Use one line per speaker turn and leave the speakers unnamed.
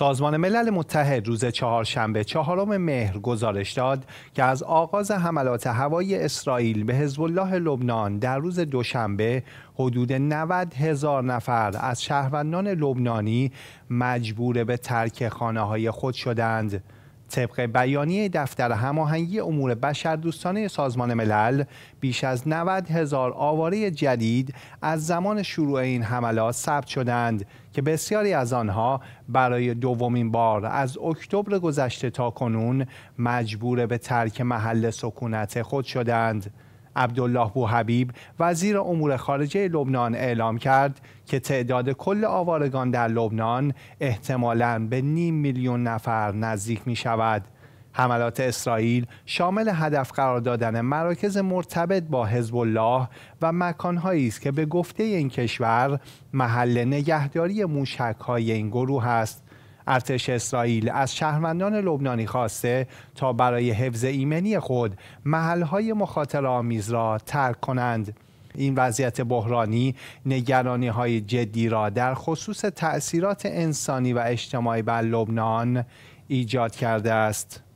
سازمان ملل متحد روز چهارشنبه چهارم مهر گزارش داد که از آغاز حملات هوایی اسرائیل به حزب الله لبنان در روز دوشنبه حدود 90 هزار نفر از شهروندان لبنانی مجبور به ترک خانه‌های خود شدند. طبق بیانیه دفتر هماهنگی امور بشر دوستانه سازمان ملل بیش از 90 هزار آواره جدید از زمان شروع این حملات ثبت شدند که بسیاری از آنها برای دومین بار از اکتبر گذشته تا کنون مجبور به ترک محل سکونت خود شدند. عبدالله بوحبیب وزیر امور خارجه لبنان اعلام کرد که تعداد کل آوارگان در لبنان احتمالاً به نیم میلیون نفر نزدیک می شود. حملات اسرائیل شامل هدف قرار دادن مراکز مرتبط با حزب الله و مکانهایی است که به گفته این کشور محل نگهداری های این گروه است ارتش اسرائیل از شهروندان لبنانی خواسته تا برای حفظ ایمنی خود محلهای مخاطر آمیز را ترک کنند. این وضعیت بحرانی نگرانی های جدی را در خصوص تأثیرات انسانی و اجتماعی بر لبنان ایجاد کرده است.